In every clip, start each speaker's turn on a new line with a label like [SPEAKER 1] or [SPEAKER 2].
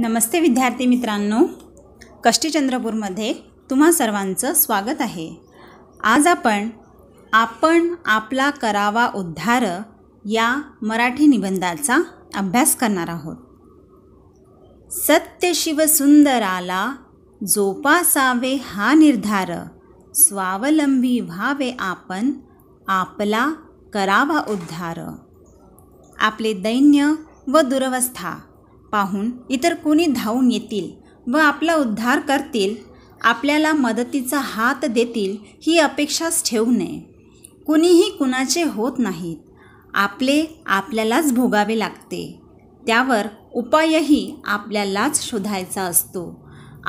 [SPEAKER 1] नमस्ते विद्यार्थी मित्रांनो कष्टीचंद्रपूरमध्ये तुम्हा सर्वांचं स्वागत आहे आज आपण आपण आपला करावा उद्धार या मराठी निबंधाचा अभ्यास करणार आहोत सत्य शिव सुंदराला जोपासावे हा निर्धार स्वावलंबी व्हावे आपण आपला करावा उद्धार आपले दैन्य व दुरवस्था पाहून इतर कोणी धावून येतील व आपला उद्धार करतील आपल्याला मदतीचा हात देतील ही अपेक्षाच ठेवू नये कुणीही कुणाचे होत नाहीत आपले आपल्यालाच भोगावे लागते त्यावर उपायही आपल्यालाच शोधायचा असतो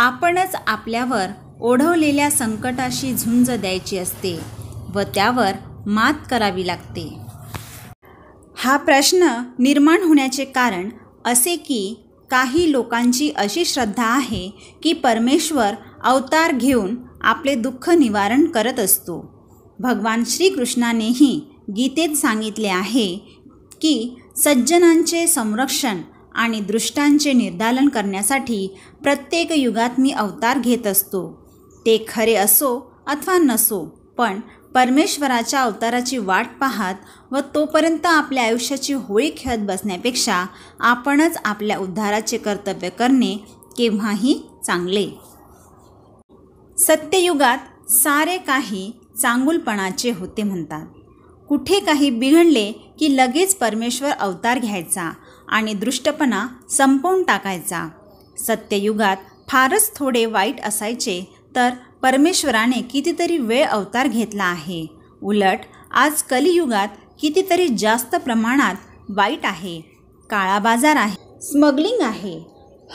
[SPEAKER 1] आपणच आपल्यावर ओढवलेल्या संकटाशी झुंज द्यायची असते व त्यावर मात करावी लागते हा प्रश्न निर्माण होण्याचे कारण असे की काही लोकांची अशी श्रद्धा आहे की परमेश्वर अवतार घेऊन आपले दुःख निवारण करत असतो भगवान श्रीकृष्णानेही गीतेत सांगितले आहे की सज्जनांचे संरक्षण आणि दृष्टांचे निर्दालन करण्यासाठी प्रत्येक युगात मी अवतार घेत असतो ते खरे असो अथवा नसो पण परमेश्वराच्या अवताराची वाट पाहत व तोपर्यंत आपल्या आयुष्याची होळी खेळत बसण्यापेक्षा आपणच आपल्या उद्धाराचे कर्तव्य करणे केव्हाही चांगले सत्ययुगात सारे काही चांगुलपणाचे होते म्हणतात कुठे काही बिघडले की लगेच परमेश्वर अवतार घ्यायचा आणि दृष्टपणा संपवून टाकायचा सत्ययुगात फारच थोडे वाईट असायचे तर परमेश्वराने कितीतरी वेळ अवतार घेतला आहे उलट आज कलियुगात कितीतरी जास्त प्रमाणात वाईट आहे काळा बाजार आहे स्मगलिंग आहे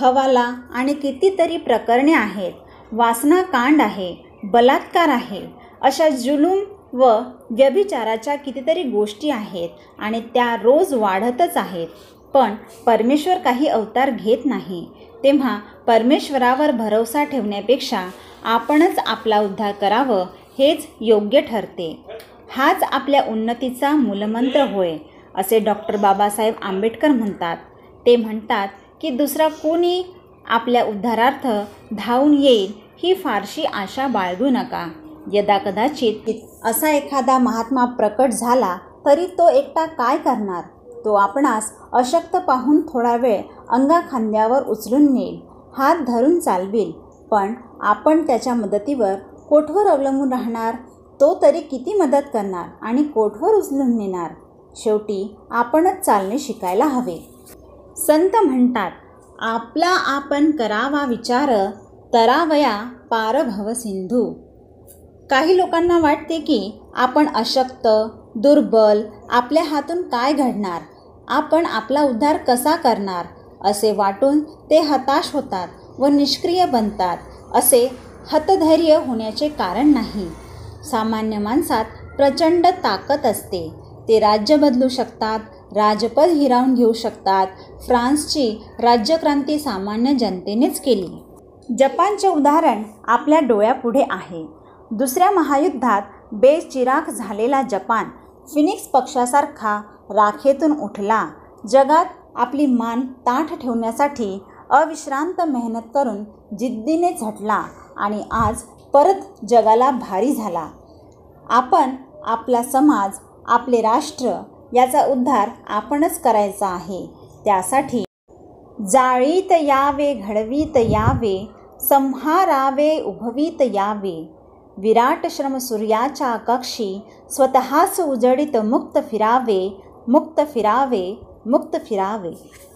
[SPEAKER 1] हवाला आणि कितीतरी प्रकरणे आहेत वासनाकांड आहे बलात्कार आहे अशा जुलूम व व्यभिचाराच्या कितीतरी गोष्टी आहेत आणि त्या रोज वाढतच आहेत पण परमेश्वर काही अवतार घेत नाही तेव्हा परमेश्वरावर भरोसा ठेवण्यापेक्षा आपणच आपला उद्धार करावं हेच योग्य ठरते हाच आपल्या उन्नतीचा मूलमंत्र होय असे डॉक्टर बाबासाहेब आंबेडकर म्हणतात ते म्हणतात की दुसरा कोणी आपल्या उद्धारार्थ धावून येईल ही फारशी आशा बाळगू नका यदा कदाचित असा एखादा महात्मा प्रकट झाला तरी तो एकटा काय करणार तो आपणास अशक्त पाहून थोडा वेळ अंगाखांद्यावर उचलून नेईल हात धरून चालवेल पण आपण त्याच्या मदतीवर कोठवर अवलंबून राहणार तो तरी किती मदत करणार आणि कोठवर उचलून नेणार शेवटी आपणच चालणे शिकायला हवे संत म्हणतात आपला आपण करावा विचार तरावया पारभव सिंधू काही लोकांना वाटते की आपण अशक्त दुर्बल आपल्या हातून काय घडणार आपण आपला उद्धार कसा करणार असे वाटून ते हताश होतात व निष्क्रिय बनतात असे हतधैर्य होण्याचे कारण नाही सामान्य माणसात प्रचंड ताकद असते ते राज्य बदलू शकतात राजपद हिरावून घेऊ शकतात फ्रान्सची राज्यक्रांती सामान्य जनतेनेच केली जपानचे उदाहरण आपल्या डोळ्यापुढे आहे दुसऱ्या महायुद्धात बेचिराख झालेला जपान फिनिक्स पक्षासारखा राखेतून उठला जगात आपली मान ताठ ठेवण्यासाठी अविश्रांत मेहनत करून जिद्दीने झटला आणि आज परत जगाला भारी झाला आपण आपला समाज आपले राष्ट्र याचा उद्धार आपणच करायचा आहे त्यासाठी जाळीत यावे घडवीत यावे संहारावे उभवीत यावे विराट श्रम सूर्याच्या कक्षी स्वतःच उजडित मुक्त फिरावे मुक्त फिरावे मुक्त फिरावे